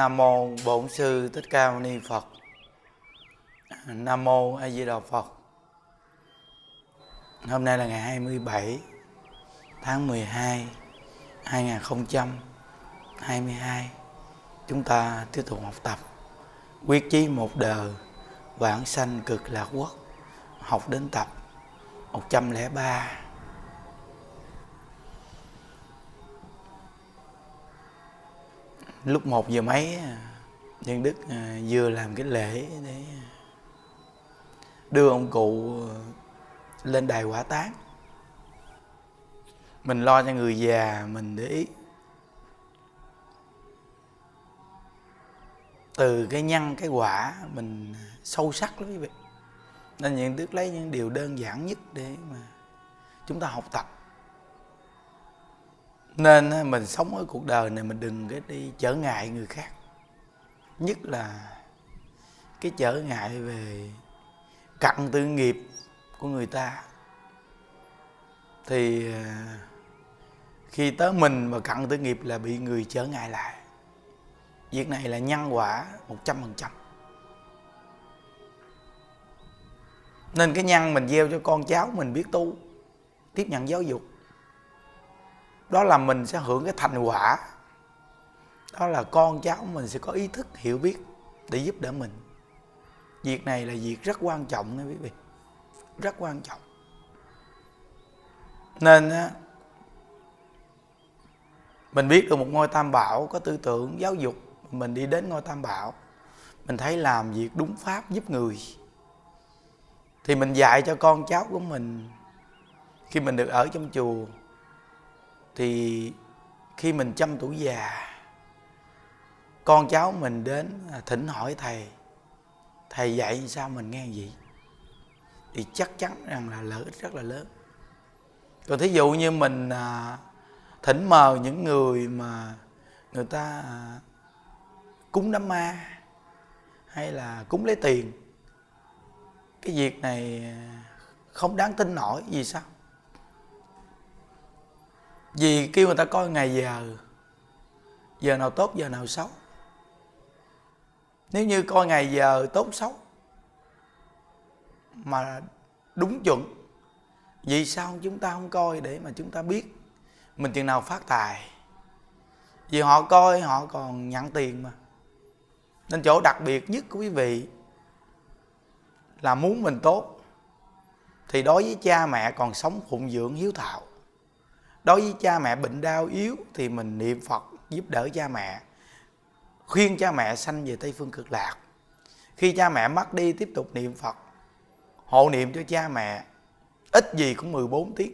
Nam mô Bổn sư Thích Ca Mâu Ni Phật. Nam mô A Di Đà Phật. Hôm nay là ngày 27 tháng 12 2022. Chúng ta tiếp tục học tập quyết chí một đời vãng sanh cực lạc quốc học đến tập 103 lúc một giờ mấy nhân đức à, vừa làm cái lễ để đưa ông cụ à, lên đài quả táng mình lo cho người già mình để ý từ cái nhân cái quả mình sâu sắc lắm quý vị nên những đức lấy những điều đơn giản nhất để mà chúng ta học tập nên mình sống ở cuộc đời này mình đừng cái đi trở ngại người khác nhất là cái trở ngại về cặn tư nghiệp của người ta thì à, khi tới mình mà cặn tư nghiệp là bị người trở ngại lại việc này là nhân quả một trăm phần trăm nên cái nhân mình gieo cho con cháu mình biết tu tiếp nhận giáo dục đó là mình sẽ hưởng cái thành quả đó là con cháu mình sẽ có ý thức hiểu biết để giúp đỡ mình việc này là việc rất quan trọng nha quý vị rất quan trọng nên mình biết được một ngôi tam bảo có tư tưởng giáo dục mình đi đến ngôi tam bảo mình thấy làm việc đúng pháp giúp người thì mình dạy cho con cháu của mình khi mình được ở trong chùa thì khi mình trăm tuổi già con cháu mình đến à, thỉnh hỏi thầy thầy dạy sao mình nghe vậy thì chắc chắn rằng là lợi ích rất là lớn còn thí dụ như mình à, thỉnh mờ những người mà người ta à, cúng đám ma hay là cúng lấy tiền cái việc này không đáng tin nổi vì sao vì kêu người ta coi ngày giờ giờ nào tốt giờ nào xấu nếu như coi ngày giờ tốt xấu mà đúng chuẩn vì sao chúng ta không coi để mà chúng ta biết mình chừng nào phát tài vì họ coi họ còn nhận tiền mà nên chỗ đặc biệt nhất của quý vị là muốn mình tốt thì đối với cha mẹ còn sống phụng dưỡng hiếu thảo đối với cha mẹ bệnh đau yếu thì mình niệm phật giúp đỡ cha mẹ khuyên cha mẹ sanh về tây phương cực lạc khi cha mẹ mất đi tiếp tục niệm phật hộ niệm cho cha mẹ ít gì cũng 14 tiếng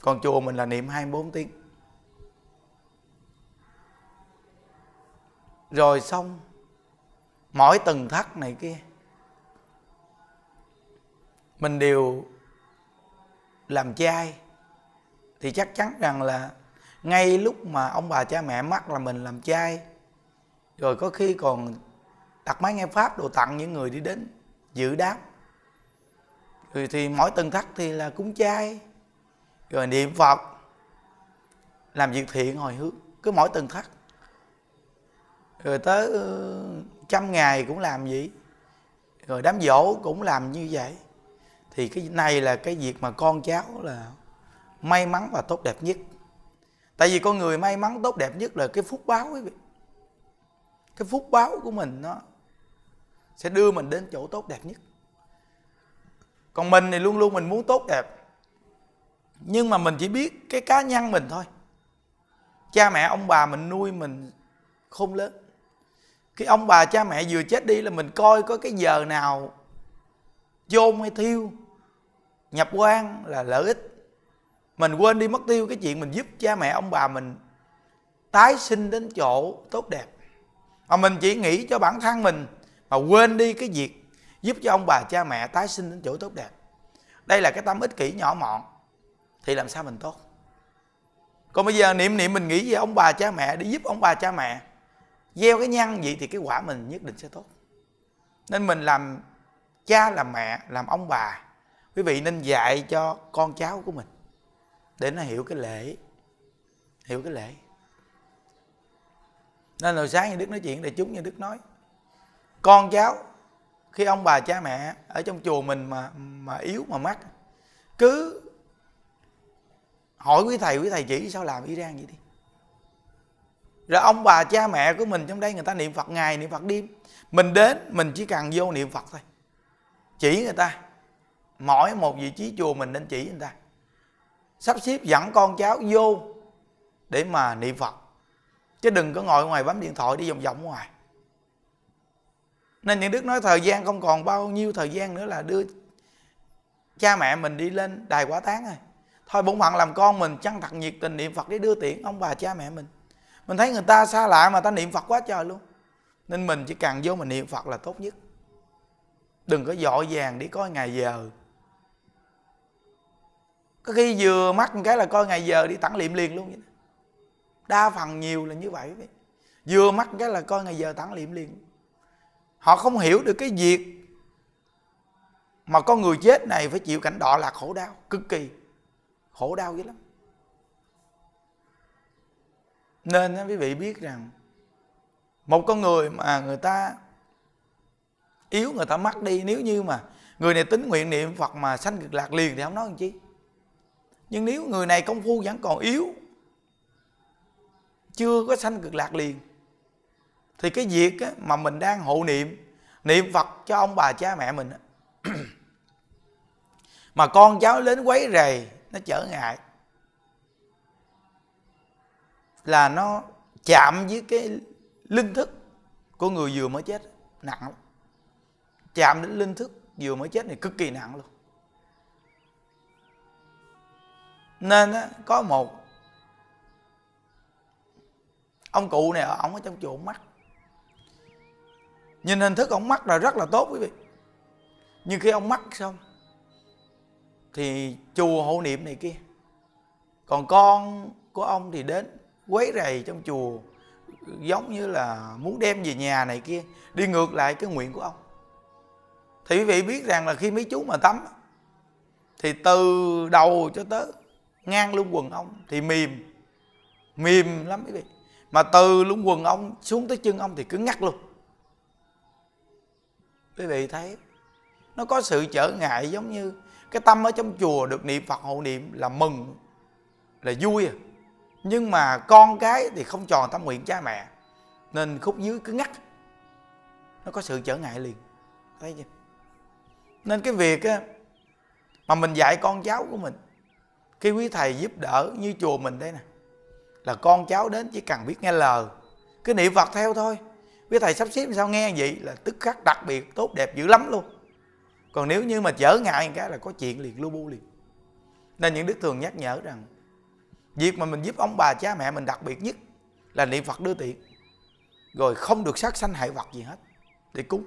còn chùa mình là niệm 24 tiếng rồi xong mỗi tầng thắt này kia mình đều làm chai thì chắc chắn rằng là ngay lúc mà ông bà cha mẹ mắc là mình làm trai rồi có khi còn đặt máy nghe pháp đồ tặng những người đi đến dự đám rồi thì mỗi tầng thắt thì là cúng chay rồi niệm phật làm việc thiện hồi hướng cứ mỗi tầng thắt rồi tới trăm ngày cũng làm gì rồi đám dỗ cũng làm như vậy thì cái này là cái việc mà con cháu là may mắn và tốt đẹp nhất tại vì con người may mắn tốt đẹp nhất là cái phúc báo quý vị cái phúc báo của mình nó sẽ đưa mình đến chỗ tốt đẹp nhất còn mình thì luôn luôn mình muốn tốt đẹp nhưng mà mình chỉ biết cái cá nhân mình thôi cha mẹ ông bà mình nuôi mình không lớn cái ông bà cha mẹ vừa chết đi là mình coi có cái giờ nào chôn hay thiêu nhập quan là lợi ích mình quên đi mất tiêu cái chuyện mình giúp cha mẹ ông bà mình tái sinh đến chỗ tốt đẹp mà mình chỉ nghĩ cho bản thân mình mà quên đi cái việc giúp cho ông bà cha mẹ tái sinh đến chỗ tốt đẹp đây là cái tâm ích kỷ nhỏ mọn thì làm sao mình tốt còn bây giờ niệm niệm mình nghĩ về ông bà cha mẹ để giúp ông bà cha mẹ gieo cái nhân gì thì cái quả mình nhất định sẽ tốt nên mình làm cha làm mẹ làm ông bà quý vị nên dạy cho con cháu của mình để nó hiểu cái lễ hiểu cái lễ nên hồi sáng như đức nói chuyện để chúng như đức nói con cháu khi ông bà cha mẹ ở trong chùa mình mà mà yếu mà mắc cứ hỏi quý thầy quý thầy chỉ sao làm y rang vậy đi rồi ông bà cha mẹ của mình trong đây người ta niệm phật ngày niệm phật đêm mình đến mình chỉ cần vô niệm phật thôi chỉ người ta mỗi một vị trí chùa mình nên chỉ người ta sắp xếp dẫn con cháu vô để mà niệm phật chứ đừng có ngồi ngoài bấm điện thoại đi vòng vòng ngoài nên những đức nói thời gian không còn bao nhiêu thời gian nữa là đưa cha mẹ mình đi lên đài quả táng rồi thôi bổn phận làm con mình chân thật nhiệt tình niệm phật để đưa tiễn ông bà cha mẹ mình mình thấy người ta xa lạ mà ta niệm phật quá trời luôn nên mình chỉ cần vô mình niệm phật là tốt nhất đừng có dội vàng đi coi ngày giờ có khi vừa mắt một cái là coi ngày giờ đi tặng liệm liền luôn vậy đa phần nhiều là như vậy quý vị vừa mắc cái là coi ngày giờ tặng liệm liền họ không hiểu được cái việc mà con người chết này phải chịu cảnh đọa lạc khổ đau cực kỳ khổ đau dữ lắm nên quý vị biết rằng một con người mà người ta yếu người ta mất đi nếu như mà người này tính nguyện niệm phật mà sanh cực lạc liền thì không nói làm chi nhưng nếu người này công phu vẫn còn yếu chưa có sanh cực lạc liền thì cái việc mà mình đang hộ niệm niệm phật cho ông bà cha mẹ mình mà con cháu đến quấy rầy nó trở ngại là nó chạm với cái linh thức của người vừa mới chết nặng lắm chạm đến linh thức vừa mới chết này cực kỳ nặng luôn nên có một ông cụ này ở ờ, ông ở trong chùa mắt nhìn hình thức ông mắt là rất là tốt quý vị nhưng khi ông mắc xong thì chùa hộ niệm này kia còn con của ông thì đến quấy rầy trong chùa giống như là muốn đem về nhà này kia đi ngược lại cái nguyện của ông thì quý vị biết rằng là khi mấy chú mà tắm thì từ đầu cho tới ngang lưng quần ông thì mềm mềm lắm quý vị mà từ lưng quần ông xuống tới chân ông thì cứ ngắt luôn quý vị thấy nó có sự trở ngại giống như cái tâm ở trong chùa được niệm phật hộ niệm là mừng là vui à nhưng mà con cái thì không tròn tâm nguyện cha mẹ nên khúc dưới cứ ngắt nó có sự trở ngại liền thấy chưa nên cái việc á mà mình dạy con cháu của mình khi quý thầy giúp đỡ như chùa mình đây nè là con cháu đến chỉ cần biết nghe lời cứ niệm phật theo thôi quý thầy sắp xếp sao nghe vậy là tức khắc đặc biệt tốt đẹp dữ lắm luôn còn nếu như mà trở ngại cái là có chuyện liền lu bu liền nên những đức thường nhắc nhở rằng việc mà mình giúp ông bà cha mẹ mình đặc biệt nhất là niệm phật đưa tiền rồi không được sát sanh hại vật gì hết để cúng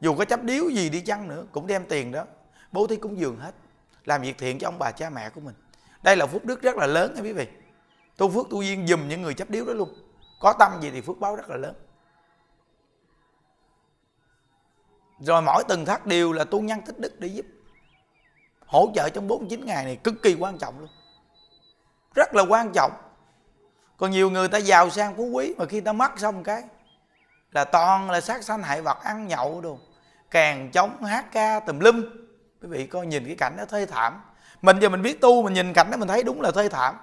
dù có chấp điếu gì đi chăng nữa cũng đem tiền đó bố thí cúng dường hết làm việc thiện cho ông bà cha mẹ của mình đây là phúc đức rất là lớn nha quý vị tu phước tu duyên dùm những người chấp điếu đó luôn có tâm gì thì phước báo rất là lớn rồi mỗi từng thác đều là tu nhân tích đức để giúp hỗ trợ trong 49 ngày này cực kỳ quan trọng luôn rất là quan trọng còn nhiều người ta giàu sang phú quý mà khi ta mất xong cái là toàn là sát sanh hại vật ăn nhậu đồ càng chống hát ca tùm lum quý vị coi nhìn cái cảnh nó thê thảm mình giờ mình biết tu mình nhìn cảnh đó mình thấy đúng là thê thảm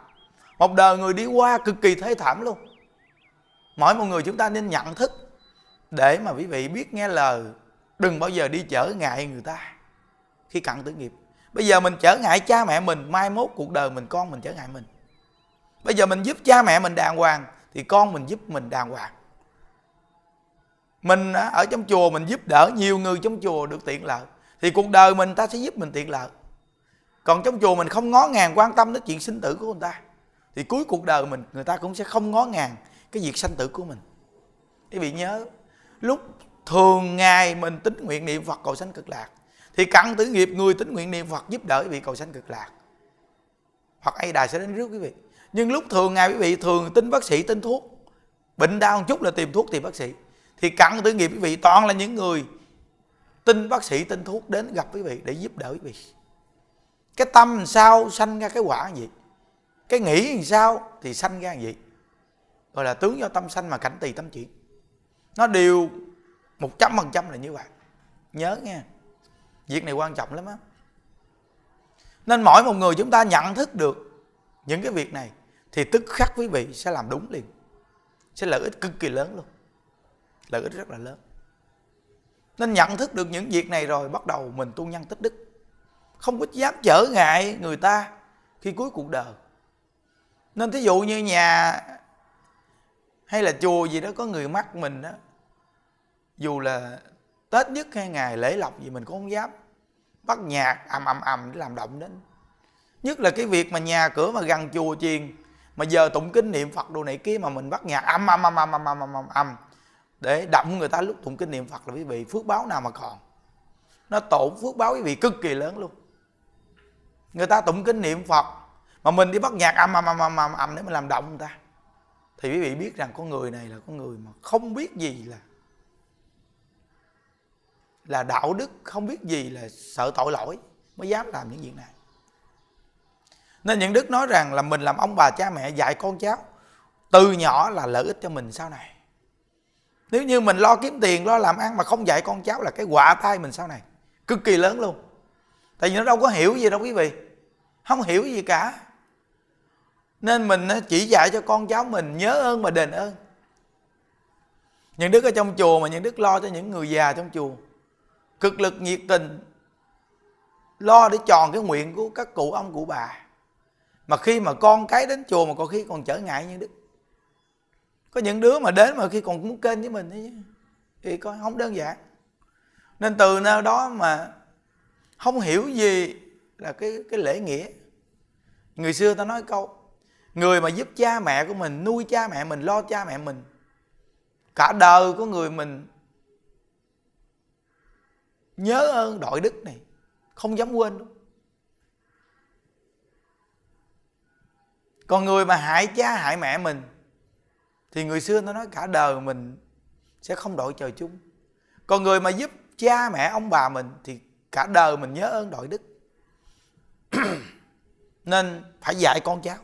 một đời người đi qua cực kỳ thê thảm luôn mỗi một người chúng ta nên nhận thức để mà quý vị biết nghe lời đừng bao giờ đi trở ngại người ta khi cận tử nghiệp bây giờ mình trở ngại cha mẹ mình mai mốt cuộc đời mình con mình trở ngại mình bây giờ mình giúp cha mẹ mình đàng hoàng thì con mình giúp mình đàng hoàng mình ở trong chùa mình giúp đỡ nhiều người trong chùa được tiện lợi thì cuộc đời mình ta sẽ giúp mình tiện lợi còn trong chùa mình không ngó ngàng quan tâm đến chuyện sinh tử của người ta thì cuối cuộc đời mình người ta cũng sẽ không ngó ngàng cái việc sanh tử của mình quý vị nhớ lúc thường ngày mình tính nguyện niệm phật cầu sanh cực lạc thì cặn tử nghiệp người tính nguyện niệm phật giúp đỡ quý vị cầu sanh cực lạc hoặc ai đài sẽ đến rước quý vị nhưng lúc thường ngày quý vị thường tin bác sĩ tin thuốc bệnh đau một chút là tìm thuốc tìm bác sĩ thì cặn tử nghiệp quý vị toàn là những người tin bác sĩ tin thuốc đến gặp quý vị để giúp đỡ quý vị cái tâm làm sao sanh ra cái quả như vậy cái nghĩ làm sao thì sanh ra như vậy gọi là tướng do tâm sanh mà cảnh tỳ tâm chuyển nó đều một trăm phần trăm là như vậy nhớ nghe việc này quan trọng lắm á nên mỗi một người chúng ta nhận thức được những cái việc này thì tức khắc quý vị sẽ làm đúng liền sẽ lợi ích cực kỳ lớn luôn lợi ích rất là lớn nên nhận thức được những việc này rồi bắt đầu mình tu nhân tích đức không có dám trở ngại người ta khi cuối cuộc đời nên thí dụ như nhà hay là chùa gì đó có người mắc mình đó dù là tết nhất hay ngày lễ lọc gì mình cũng không dám bắt nhạc ầm ầm ầm để làm động đến nhất là cái việc mà nhà cửa mà gần chùa chiền mà giờ tụng kinh niệm phật đồ này kia mà mình bắt nhạc ầm ầm ầm ầm ầm ầm ầm ầm để động người ta lúc tụng kinh niệm phật là quý vị phước báo nào mà còn nó tổn phước báo quý vị cực kỳ lớn luôn người ta tụng kinh niệm phật mà mình đi bắt nhạc âm âm âm âm âm, âm để mà làm động người ta thì quý vị biết rằng con người này là con người mà không biết gì là là đạo đức không biết gì là sợ tội lỗi mới dám làm những việc này nên những đức nói rằng là mình làm ông bà cha mẹ dạy con cháu từ nhỏ là lợi ích cho mình sau này nếu như mình lo kiếm tiền lo làm ăn mà không dạy con cháu là cái quả tai mình sau này cực kỳ lớn luôn tại vì nó đâu có hiểu gì đâu quý vị không hiểu gì cả nên mình ờ, chỉ dạy cho con cháu mình nhớ ơn mà đền ơn những đức ở trong chùa mà những đức lo cho những người già trong chùa cực lực nhiệt tình lo để tròn cái nguyện của các cụ ông cụ bà mà khi mà con cái đến chùa mà có khi còn trở ngại như đức có những đứa mà đến mà khi còn muốn kênh với mình ấy, thì coi không đơn giản nên từ nào đó mà không hiểu gì là cái cái lễ nghĩa người xưa ta nói câu người mà giúp cha mẹ của mình nuôi cha mẹ mình lo cha mẹ mình cả đời của người mình nhớ ơn đội đức này không dám quên đâu còn người mà hại cha hại mẹ mình thì người xưa nó nói cả đời mình sẽ không đội trời chung còn người mà giúp cha mẹ ông bà mình thì cả đời mình nhớ ơn đội đức nên phải dạy con cháu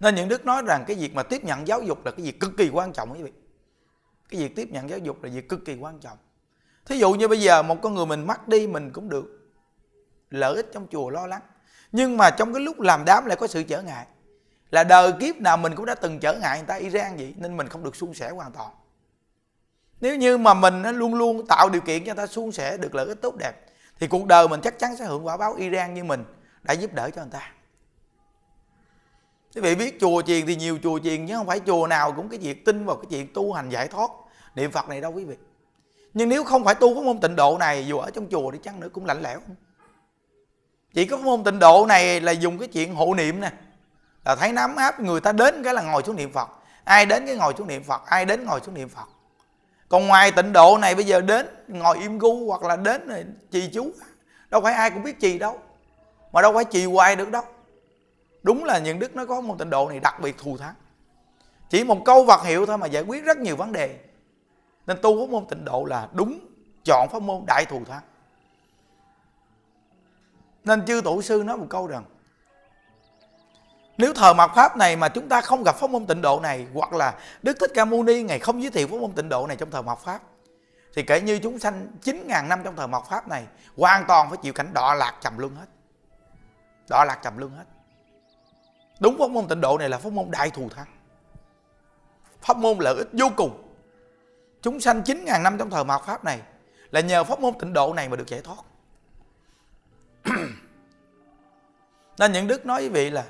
nên những đức nói rằng cái việc mà tiếp nhận giáo dục là cái việc cực kỳ quan trọng quý vị cái việc tiếp nhận giáo dục là việc cực kỳ quan trọng thí dụ như bây giờ một con người mình mất đi mình cũng được lợi ích trong chùa lo lắng nhưng mà trong cái lúc làm đám lại có sự trở ngại là đời kiếp nào mình cũng đã từng trở ngại người ta Iran vậy nên mình không được suôn sẻ hoàn toàn nếu như mà mình luôn luôn tạo điều kiện cho người ta suôn sẻ được lợi ích tốt đẹp thì cuộc đời mình chắc chắn sẽ hưởng quả báo Iran như mình đã giúp đỡ cho người ta quý vị biết chùa chiền thì nhiều chùa chiền nhưng không phải chùa nào cũng cái việc tin vào cái chuyện tu hành giải thoát niệm phật này đâu quý vị nhưng nếu không phải tu cái môn tịnh độ này dù ở trong chùa thì chăng nữa cũng lạnh lẽo chỉ có môn tịnh độ này là dùng cái chuyện hộ niệm nè là thấy nắm áp người ta đến cái là ngồi xuống niệm phật ai đến cái ngồi xuống niệm phật ai đến ngồi xuống niệm phật còn ngoài tịnh độ này bây giờ đến ngồi im gu hoặc là đến trì chú đâu phải ai cũng biết trì đâu mà đâu phải trì hoài được đâu đúng là những đức nó có một tịnh độ này đặc biệt thù thắng chỉ một câu vật hiệu thôi mà giải quyết rất nhiều vấn đề nên tu pháp môn tịnh độ là đúng chọn pháp môn đại thù thắng nên chư tổ sư nói một câu rằng nếu thờ mạt pháp này mà chúng ta không gặp pháp môn tịnh độ này hoặc là Đức Thích Ca Mâu Ni ngày không giới thiệu pháp môn tịnh độ này trong thờ mạt pháp thì kể như chúng sanh 9.000 năm trong thờ mạt pháp này hoàn toàn phải chịu cảnh đọa lạc trầm luân hết đọa lạc trầm luân hết đúng pháp môn tịnh độ này là pháp môn đại thù thắng pháp môn lợi ích vô cùng chúng sanh 9.000 năm trong thờ mạt pháp này là nhờ pháp môn tịnh độ này mà được giải thoát nên những đức nói với vị là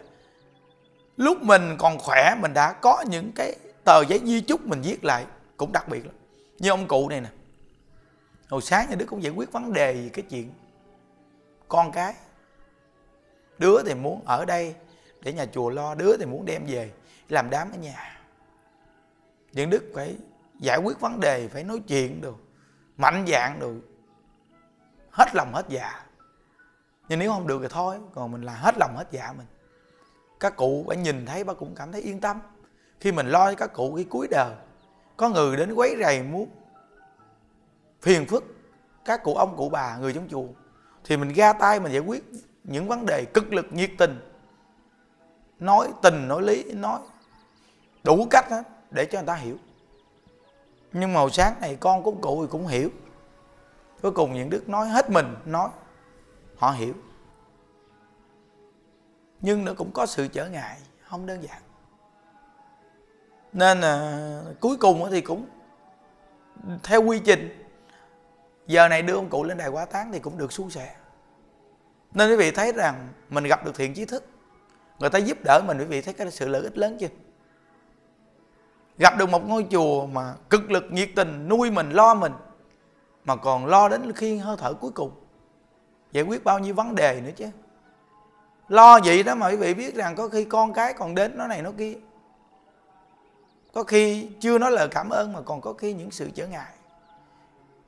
lúc mình còn khỏe mình đã có những cái tờ giấy di chúc mình viết lại cũng đặc biệt lắm như ông cụ này nè hồi sáng nhà đứa cũng giải quyết vấn đề gì cái chuyện con cái đứa thì muốn ở đây để nhà chùa lo đứa thì muốn đem về làm đám ở nhà những đức phải giải quyết vấn đề phải nói chuyện được mạnh dạng được hết lòng hết dạ nhưng nếu không được thì thôi còn mình là hết lòng hết dạ mình các cụ bà nhìn thấy bà cũng cảm thấy yên tâm khi mình lo cho các cụ cái cuối đời có người đến quấy rầy muốn phiền phức các cụ ông cụ bà người trong chùa thì mình ra tay mình giải quyết những vấn đề cực lực nhiệt tình nói tình nói lý nói đủ cách hết để cho người ta hiểu nhưng màu sáng này con của cụ thì cũng hiểu cuối cùng những đức nói hết mình nói họ hiểu nhưng nó cũng có sự trở ngại không đơn giản nên à, cuối cùng thì cũng theo quy trình giờ này đưa ông cụ lên đài quá tán thì cũng được suôn sẻ nên quý vị thấy rằng mình gặp được thiện trí thức người ta giúp đỡ mình quý vị thấy cái sự lợi ích lớn chưa gặp được một ngôi chùa mà cực lực nhiệt tình nuôi mình lo mình mà còn lo đến khi hơi thở cuối cùng giải quyết bao nhiêu vấn đề nữa chứ lo vậy đó mà quý vị biết rằng có khi con cái còn đến nó này nó kia có khi chưa nói lời cảm ơn mà còn có khi những sự trở ngại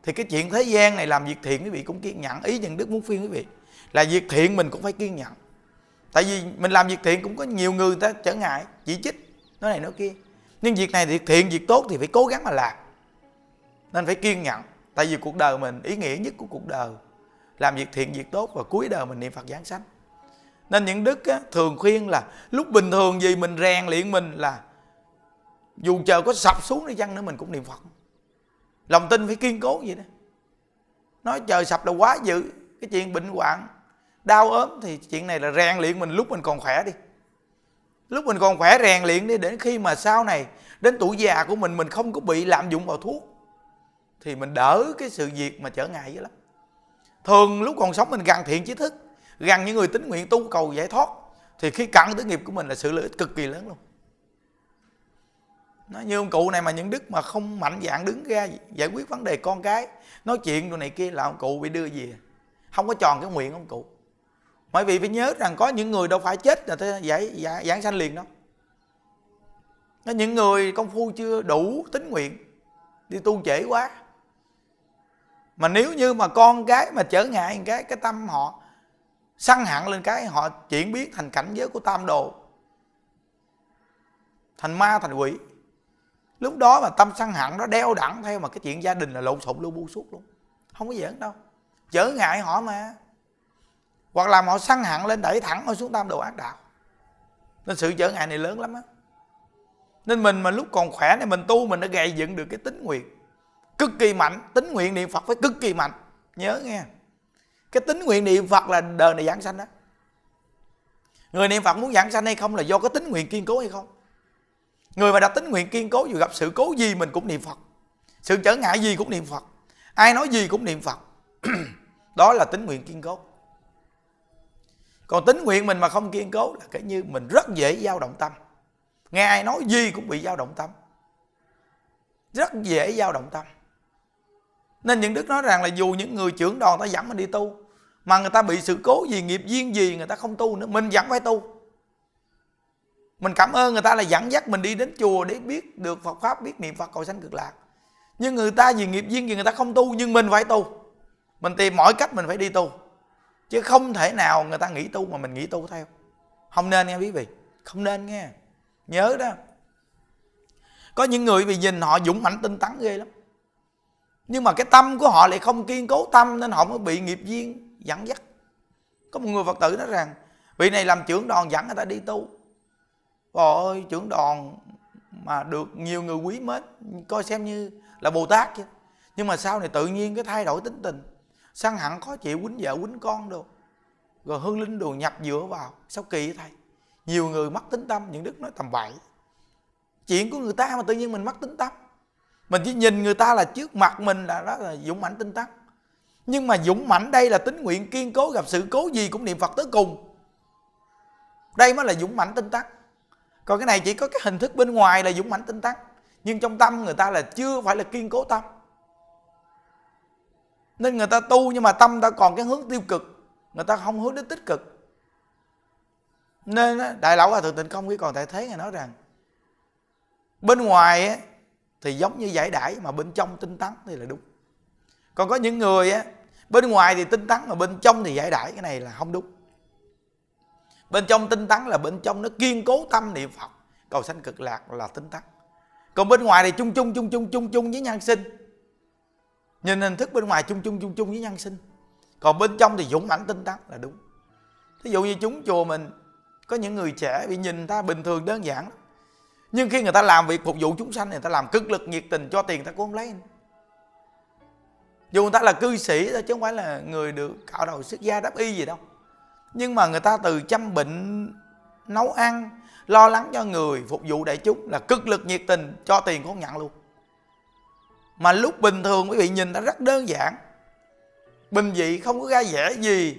thì cái chuyện thế gian này làm việc thiện quý vị cũng kiên nhẫn ý nhận đức muốn phiên quý vị là việc thiện mình cũng phải kiên nhẫn tại vì mình làm việc thiện cũng có nhiều người, người ta trở ngại chỉ trích nói này nói kia nhưng việc này thì thiện việc tốt thì phải cố gắng mà làm nên phải kiên nhẫn tại vì cuộc đời mình ý nghĩa nhất của cuộc đời làm việc thiện việc tốt và cuối đời mình niệm phật giáng sanh nên những đức á, thường khuyên là lúc bình thường gì mình rèn luyện mình là dù trời có sập xuống đi chăng nữa mình cũng niệm phật lòng tin phải kiên cố vậy đó nói trời sập là quá dữ cái chuyện bệnh hoạn đau ốm thì chuyện này là rèn luyện mình lúc mình còn khỏe đi lúc mình còn khỏe rèn luyện đi đến khi mà sau này đến tuổi già của mình mình không có bị lạm dụng vào thuốc thì mình đỡ cái sự việc mà trở ngại dữ lắm thường lúc còn sống mình gần thiện trí thức gần những người tín nguyện tu cầu giải thoát thì khi cận tới nghiệp của mình là sự lợi ích cực kỳ lớn luôn nó như ông cụ này mà những đức mà không mạnh dạn đứng ra giải quyết vấn đề con cái nói chuyện đồ này kia là ông cụ bị đưa về không có tròn cái nguyện ông cụ Bởi vì phải nhớ rằng có những người đâu phải chết là tới giải, giải giảng sanh liền đâu có những người công phu chưa đủ tính nguyện đi tu trễ quá mà nếu như mà con cái mà trở ngại cái cái tâm họ săn hẳn lên cái họ chuyển biến thành cảnh giới của tam đồ thành ma thành quỷ lúc đó mà tâm săn hẳn nó đeo đẳng theo mà cái chuyện gia đình là lộn xộn lưu bu suốt luôn không có giỡn đâu trở ngại họ mà hoặc là họ săn hẳn lên đẩy thẳng họ xuống tam đồ ác đạo nên sự trở ngại này lớn lắm á nên mình mà lúc còn khỏe này mình tu mình đã gây dựng được cái tính nguyện cực kỳ mạnh tính nguyện niệm phật phải cực kỳ mạnh nhớ nghe cái tính nguyện niệm phật là đời này giảng sanh đó người niệm phật muốn giảng sanh hay không là do cái tính nguyện kiên cố hay không người mà đã tính nguyện kiên cố dù gặp sự cố gì mình cũng niệm phật sự trở ngại gì cũng niệm phật ai nói gì cũng niệm phật đó là tính nguyện kiên cố còn tính nguyện mình mà không kiên cố là kể như mình rất dễ dao động tâm nghe ai nói gì cũng bị dao động tâm rất dễ dao động tâm nên những đức nói rằng là dù những người trưởng đoàn ta dẫn mình đi tu mà người ta bị sự cố gì nghiệp duyên gì người ta không tu nữa mình vẫn phải tu mình cảm ơn người ta là dẫn dắt mình đi đến chùa để biết được Phật pháp biết niệm Phật cầu sanh cực lạc nhưng người ta vì nghiệp duyên gì người ta không tu nhưng mình phải tu mình tìm mọi cách mình phải đi tu chứ không thể nào người ta nghĩ tu mà mình nghĩ tu theo không nên nghe quý vị không nên nghe nhớ đó có những người vì nhìn họ dũng mạnh tinh tấn ghê lắm nhưng mà cái tâm của họ lại không kiên cố tâm nên họ mới bị nghiệp duyên dẫn dắt có một người phật tử nói rằng vị này làm trưởng đoàn dẫn người ta đi tu Trời ơi trưởng đoàn mà được nhiều người quý mến coi xem như là bồ tát chứ nhưng mà sau này tự nhiên cái thay đổi tính tình sang hẳn khó chịu quýnh vợ quýnh con đồ rồi hương linh đồ nhập dựa vào sao kỳ thầy nhiều người mất tính tâm những đức nói tầm bậy chuyện của người ta mà tự nhiên mình mất tính tâm mình chỉ nhìn người ta là trước mặt mình là đó là dũng mãnh tinh tấn nhưng mà dũng mạnh đây là tính nguyện kiên cố gặp sự cố gì cũng niệm phật tới cùng đây mới là dũng mạnh tinh tấn còn cái này chỉ có cái hình thức bên ngoài là dũng mạnh tinh tấn nhưng trong tâm người ta là chưa phải là kiên cố tâm nên người ta tu nhưng mà tâm ta còn cái hướng tiêu cực người ta không hướng đến tích cực nên đại lão hòa thượng tịnh không khi còn tại thế ngài nói rằng bên ngoài thì giống như giải đãi mà bên trong tinh tấn thì là đúng còn có những người á bên ngoài thì tinh tấn mà bên trong thì giải đãi cái này là không đúng bên trong tinh tấn là bên trong nó kiên cố tâm niệm phật cầu sanh cực lạc là tinh tấn còn bên ngoài thì chung chung chung chung chung chung với nhân sinh nhìn hình thức bên ngoài chung chung chung chung với nhân sinh còn bên trong thì dũng mãnh tinh tấn là đúng thí dụ như chúng chùa mình có những người trẻ bị nhìn ta bình thường đơn giản nhưng khi người ta làm việc phục vụ chúng sanh người ta làm cực lực nhiệt tình cho tiền ta cũng không lấy dù người ta là cư sĩ thôi chứ không phải là người được cạo đầu xuất gia đáp y gì đâu nhưng mà người ta từ chăm bệnh nấu ăn lo lắng cho người phục vụ đại chúng là cực lực nhiệt tình cho tiền cũng không nhận luôn mà lúc bình thường quý vị nhìn nó rất đơn giản bình dị không có ra vẻ gì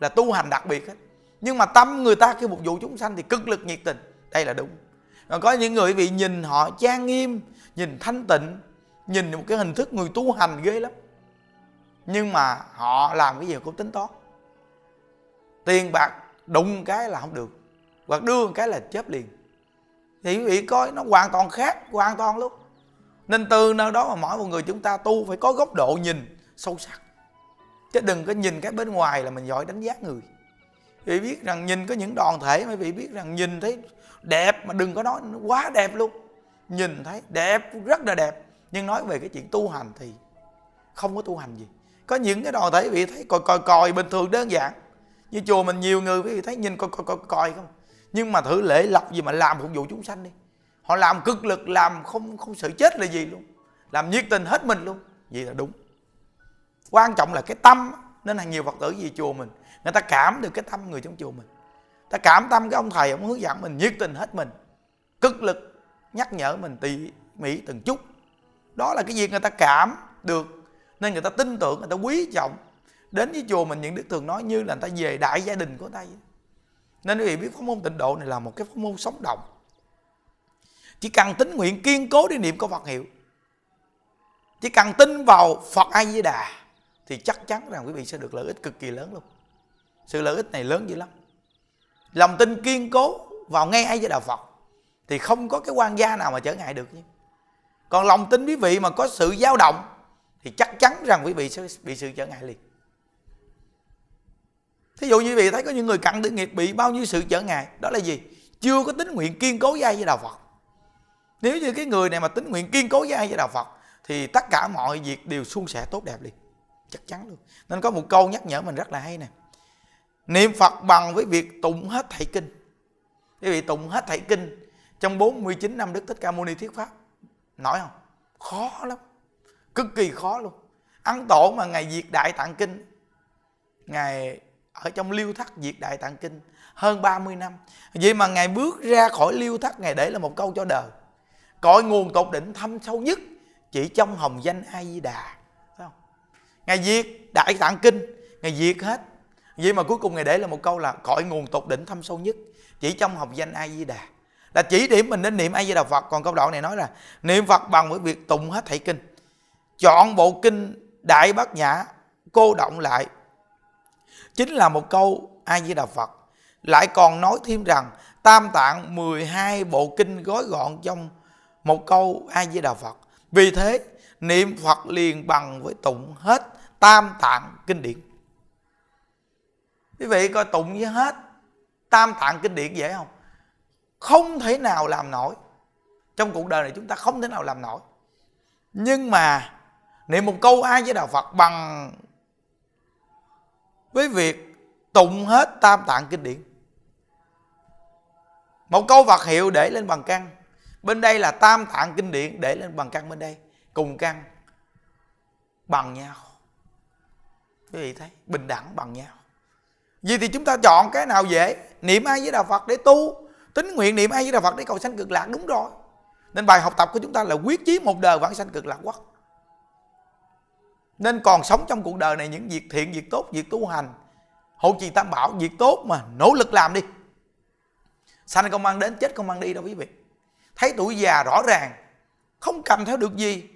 là tu hành đặc biệt hết nhưng mà tâm người ta khi phục vụ chúng sanh thì cực lực nhiệt tình đây là đúng còn có những người quý vị nhìn họ trang nghiêm nhìn thanh tịnh nhìn một cái hình thức người tu hành ghê lắm nhưng mà họ làm cái gì cũng tính toán tiền bạc đụng cái là không được hoặc đưa một cái là chết liền thì quý vị coi nó hoàn toàn khác hoàn toàn luôn nên từ nơi đó mà mỗi một người chúng ta tu phải có góc độ nhìn sâu sắc chứ đừng có nhìn cái bên ngoài là mình giỏi đánh giá người vì biết rằng nhìn có những đoàn thể mấy vị biết rằng nhìn thấy đẹp mà đừng có nói quá đẹp luôn nhìn thấy đẹp rất là đẹp nhưng nói về cái chuyện tu hành thì không có tu hành gì có những cái đoàn thể vị thấy còi còi còi bình thường đơn giản như chùa mình nhiều người quý vị thấy nhìn coi coi coi còi không nhưng mà thử lễ lọc gì mà làm phục vụ chúng sanh đi họ làm cực lực làm không không sự chết là gì luôn làm nhiệt tình hết mình luôn vậy là đúng quan trọng là cái tâm nên là nhiều phật tử gì chùa mình người ta cảm được cái tâm người trong chùa mình ta cảm tâm cái ông thầy ông hướng dẫn mình nhiệt tình hết mình cực lực nhắc nhở mình tỉ mỉ từng chút đó là cái gì người ta cảm được nên người ta tin tưởng người ta quý trọng đến với chùa mình những đức thường nói như là người ta về đại gia đình của người ta nên quý vị biết pháp môn tịnh độ này là một cái pháp môn sống động chỉ cần tính nguyện kiên cố đi niệm câu Phật hiệu chỉ cần tin vào Phật A Di Đà thì chắc chắn rằng quý vị sẽ được lợi ích cực kỳ lớn luôn sự lợi ích này lớn dữ lắm lòng tin kiên cố vào ngay ai với đạo Phật thì không có cái quan gia nào mà trở ngại được chứ còn lòng tin quý vị mà có sự dao động thì chắc chắn rằng quý vị sẽ bị sự trở ngại liền thí dụ như quý vị thấy có những người cặn tử nghiệp bị bao nhiêu sự trở ngại đó là gì chưa có tính nguyện kiên cố dai với đạo phật nếu như cái người này mà tính nguyện kiên cố dai với đạo phật thì tất cả mọi việc đều suôn sẻ tốt đẹp liền chắc chắn luôn nên có một câu nhắc nhở mình rất là hay nè niệm phật bằng với việc tụng hết thảy kinh quý vị tụng hết thảy kinh trong 49 năm đức thích ca mâu ni thuyết pháp nói không khó lắm cực kỳ khó luôn ăn tổ mà ngày diệt đại tạng kinh ngày ở trong liêu thắt diệt đại tạng kinh hơn 30 năm vậy mà ngày bước ra khỏi liêu thắt ngày để là một câu cho đời cội nguồn tột đỉnh thâm sâu nhất chỉ trong hồng danh a di đà phải không ngài diệt đại tạng kinh ngày diệt hết vậy mà cuối cùng ngày để là một câu là cội nguồn tột đỉnh thâm sâu nhất chỉ trong hồng danh a di đà là chỉ điểm mình nên niệm a di đà phật còn câu đoạn này nói là niệm phật bằng với việc tụng hết thảy kinh chọn bộ kinh đại bát nhã cô động lại chính là một câu a di đà phật lại còn nói thêm rằng tam tạng 12 bộ kinh gói gọn trong một câu a di đà phật vì thế niệm phật liền bằng với tụng hết tam tạng kinh điển quý vị coi tụng với hết tam tạng kinh điển dễ không không thể nào làm nổi trong cuộc đời này chúng ta không thể nào làm nổi nhưng mà niệm một câu ai với đạo phật bằng với việc tụng hết tam tạng kinh điển một câu vật hiệu để lên bằng căn bên đây là tam tạng kinh điển để lên bằng căn bên đây cùng căn bằng nhau quý vị thấy bình đẳng bằng nhau vì thì chúng ta chọn cái nào dễ niệm ai với đạo phật để tu tính nguyện niệm ai với đà phật để cầu sanh cực lạc đúng rồi nên bài học tập của chúng ta là quyết chí một đời vãng sanh cực lạc quốc nên còn sống trong cuộc đời này những việc thiện việc tốt việc tu hành hộ trì tam bảo việc tốt mà nỗ lực làm đi sanh không mang đến chết không mang đi đâu quý vị thấy tuổi già rõ ràng không cầm theo được gì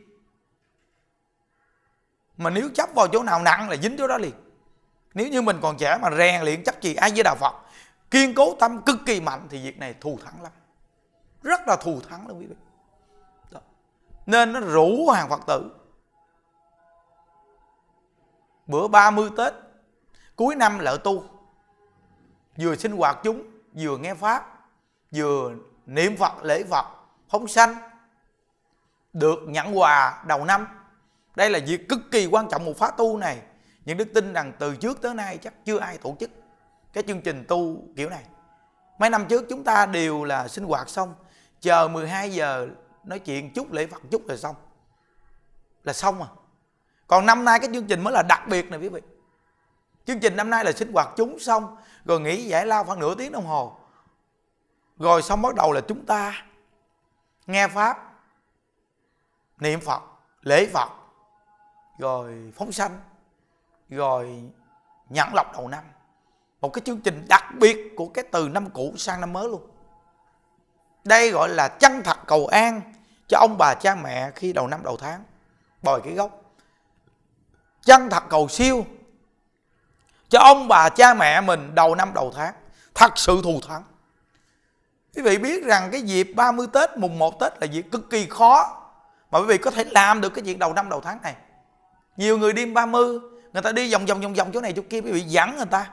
mà nếu chấp vào chỗ nào nặng là dính chỗ đó liền nếu như mình còn trẻ mà rèn luyện chấp gì ai với đạo phật kiên cố tâm cực kỳ mạnh thì việc này thù thắng lắm rất là thù thắng luôn quý vị Đó. nên nó rủ hàng phật tử bữa 30 tết cuối năm lợ tu vừa sinh hoạt chúng vừa nghe pháp vừa niệm phật lễ phật phóng sanh được nhận quà đầu năm đây là việc cực kỳ quan trọng một phá tu này những đức tin rằng từ trước tới nay chắc chưa ai tổ chức cái chương trình tu kiểu này mấy năm trước chúng ta đều là sinh hoạt xong chờ 12 giờ nói chuyện chút lễ phật chút rồi xong là xong à còn năm nay cái chương trình mới là đặc biệt này quý vị chương trình năm nay là sinh hoạt chúng xong rồi nghỉ giải lao khoảng nửa tiếng đồng hồ rồi xong bắt đầu là chúng ta nghe pháp niệm phật lễ phật rồi phóng sanh rồi nhận lọc đầu năm một cái chương trình đặc biệt của cái từ năm cũ sang năm mới luôn đây gọi là chân thật cầu an cho ông bà cha mẹ khi đầu năm đầu tháng bồi cái gốc chân thật cầu siêu cho ông bà cha mẹ mình đầu năm đầu tháng thật sự thù thắng quý vị biết rằng cái dịp 30 Tết mùng 1 Tết là việc cực kỳ khó mà quý vị có thể làm được cái chuyện đầu năm đầu tháng này nhiều người đi 30 người ta đi vòng vòng vòng vòng chỗ này chỗ kia quý vị dẫn người ta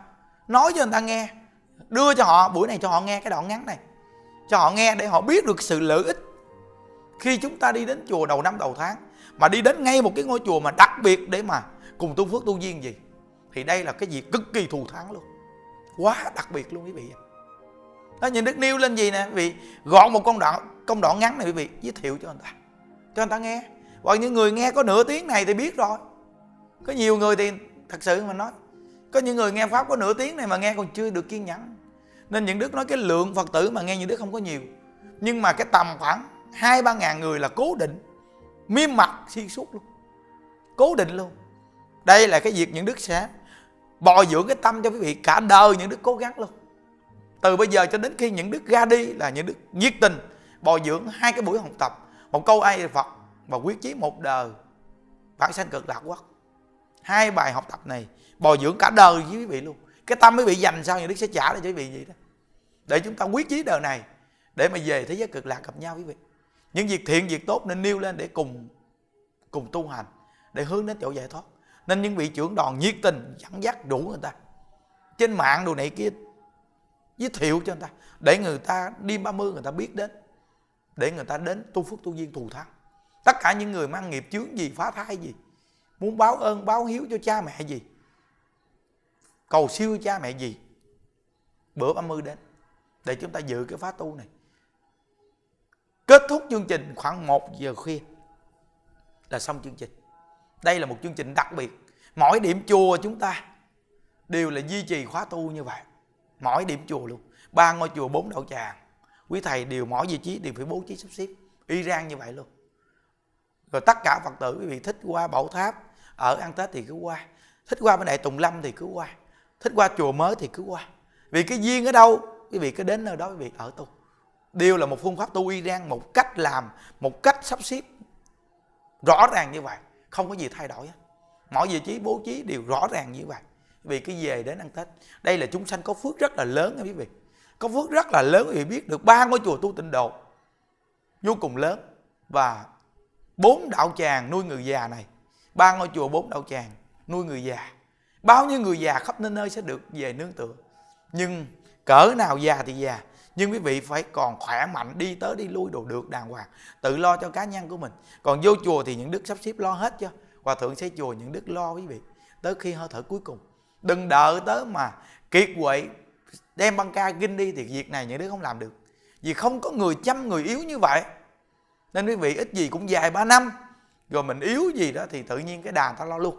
nói cho người ta nghe đưa cho họ buổi này cho họ nghe cái đoạn ngắn này cho họ nghe để họ biết được sự lợi ích khi chúng ta đi đến chùa đầu năm đầu tháng mà đi đến ngay một cái ngôi chùa mà đặc biệt để mà cùng tu phước tu duyên gì thì đây là cái gì cực kỳ thù thắng luôn quá đặc biệt luôn quý vị nó nhìn đức nêu lên gì nè quý vị gọn một con đoạn công đoạn ngắn này quý vị giới thiệu cho người ta cho người ta nghe hoặc những người nghe có nửa tiếng này thì biết rồi có nhiều người thì thật sự mà nói có những người nghe pháp có nửa tiếng này mà nghe còn chưa được kiên nhẫn nên những đức nói cái lượng phật tử mà nghe những đức không có nhiều nhưng mà cái tầm khoảng hai ba ngàn người là cố định miêm mặt xuyên suốt luôn cố định luôn đây là cái việc những đức sẽ bồi dưỡng cái tâm cho quý vị cả đời những đức cố gắng luôn từ bây giờ cho đến khi những đức ra đi là những đức nhiệt tình bồi dưỡng hai cái buổi học tập một câu ai phật và quyết chí một đời bản sanh cực lạc quốc hai bài học tập này bồi dưỡng cả đời với quý vị luôn cái tâm quý vị dành sao nhà đức sẽ trả cho quý vị vậy đó để chúng ta quyết chí đời này để mà về thế giới cực lạc gặp nhau quý vị những việc thiện việc tốt nên nêu lên để cùng cùng tu hành để hướng đến chỗ giải thoát nên những vị trưởng đoàn nhiệt tình dẫn dắt đủ người ta trên mạng đồ này kia giới thiệu cho người ta để người ta đi 30 người ta biết đến để người ta đến tu phước tu duyên thù thắng tất cả những người mang nghiệp chướng gì phá thai gì muốn báo ơn báo hiếu cho cha mẹ gì cầu siêu cha mẹ gì bữa ba mươi đến để chúng ta dự cái khóa tu này kết thúc chương trình khoảng 1 giờ khuya là xong chương trình đây là một chương trình đặc biệt mỗi điểm chùa chúng ta đều là duy trì khóa tu như vậy mỗi điểm chùa luôn ba ngôi chùa bốn đạo tràng quý thầy đều mỗi vị trí đều phải bố trí sắp xếp y rang như vậy luôn rồi tất cả phật tử quý vị thích qua bảo tháp ở ăn tết thì cứ qua thích qua bên đại tùng lâm thì cứ qua thích qua chùa mới thì cứ qua vì cái duyên ở đâu quý vị cứ đến nơi đó quý vị ở tu điều là một phương pháp tu y đang một cách làm một cách sắp xếp rõ ràng như vậy không có gì thay đổi hết mọi vị trí bố trí đều rõ ràng như vậy vì cái về đến ăn tết đây là chúng sanh có phước rất là lớn nha quý vị có phước rất là lớn quý biết được ba ngôi chùa tu tịnh độ vô cùng lớn và bốn đạo tràng nuôi người già này ba ngôi chùa bốn đạo tràng nuôi người già bao nhiêu người già khắp nơi nơi sẽ được về nương tựa nhưng cỡ nào già thì già nhưng quý vị phải còn khỏe mạnh đi tới đi lui đồ được đàng hoàng tự lo cho cá nhân của mình còn vô chùa thì những đức sắp xếp lo hết chưa hòa thượng xây chùa những đức lo quý vị tới khi hơi thở cuối cùng đừng đợi tới mà kiệt quệ đem băng ca ginh đi thì việc này những đứa không làm được vì không có người chăm người yếu như vậy nên quý vị ít gì cũng dài 3 năm rồi mình yếu gì đó thì tự nhiên cái đàn ta lo luôn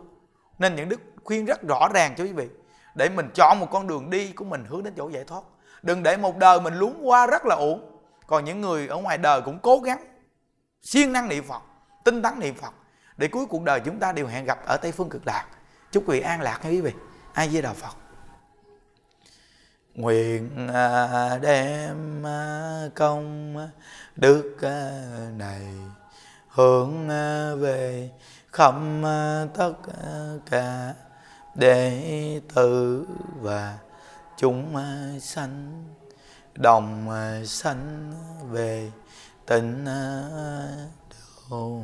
nên những đức khuyên rất rõ ràng cho quý vị để mình chọn một con đường đi của mình hướng đến chỗ giải thoát đừng để một đời mình lún qua rất là uổng còn những người ở ngoài đời cũng cố gắng siêng năng niệm phật tinh tấn niệm phật để cuối cuộc đời chúng ta đều hẹn gặp ở tây phương cực lạc chúc quý vị an lạc nha quý vị ai với đạo phật nguyện à, đem à, công đức à, này hướng à, về khắp à, tất cả đệ tử và chúng à, sanh đồng sanh về tịnh độ